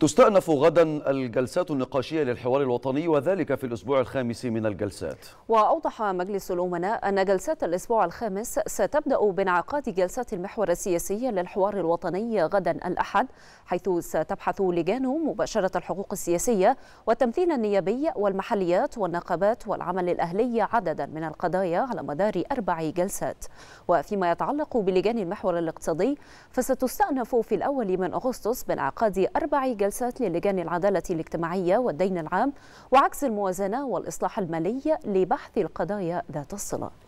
تستأنف غدا الجلسات النقاشية للحوار الوطني وذلك في الأسبوع الخامس من الجلسات وأوضح مجلس الأمناء أن جلسات الأسبوع الخامس ستبدأ بانعقاد جلسات المحور السياسي للحوار الوطني غدا الأحد حيث ستبحث لجان مباشرة الحقوق السياسية والتمثيل النيابي والمحليات والنقابات والعمل الأهلي عددا من القضايا على مدار أربع جلسات وفيما يتعلق بلجان المحور الاقتصادي فستستأنف في الأول من أغسطس بانعقاد أربع جلسات جلسات للجان العدالة الاجتماعية والدين العام وعكس الموازنة والإصلاح المالي لبحث القضايا ذات الصلة